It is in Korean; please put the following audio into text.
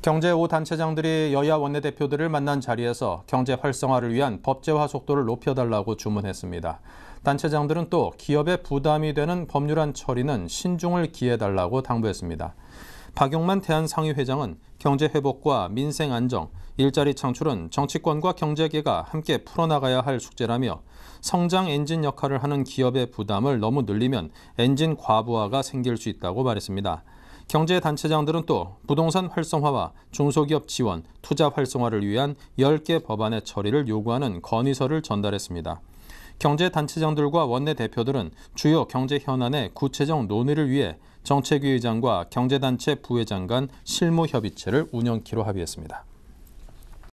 경제 5단체장들이 여야 원내대표들을 만난 자리에서 경제 활성화를 위한 법제화 속도를 높여달라고 주문했습니다. 단체장들은 또 기업의 부담이 되는 법률안 처리는 신중을 기해달라고 당부했습니다. 박용만 대한상의회장은 경제 회복과 민생 안정, 일자리 창출은 정치권과 경제계가 함께 풀어나가야 할 숙제라며 성장 엔진 역할을 하는 기업의 부담을 너무 늘리면 엔진 과부하가 생길 수 있다고 말했습니다. 경제단체장들은 또 부동산 활성화와 중소기업 지원, 투자 활성화를 위한 10개 법안의 처리를 요구하는 건의서를 전달했습니다. 경제단체장들과 원내대표들은 주요 경제 현안의 구체적 논의를 위해 정책위 의장과 경제단체 부회장 간 실무협의체를 운영키로 합의했습니다.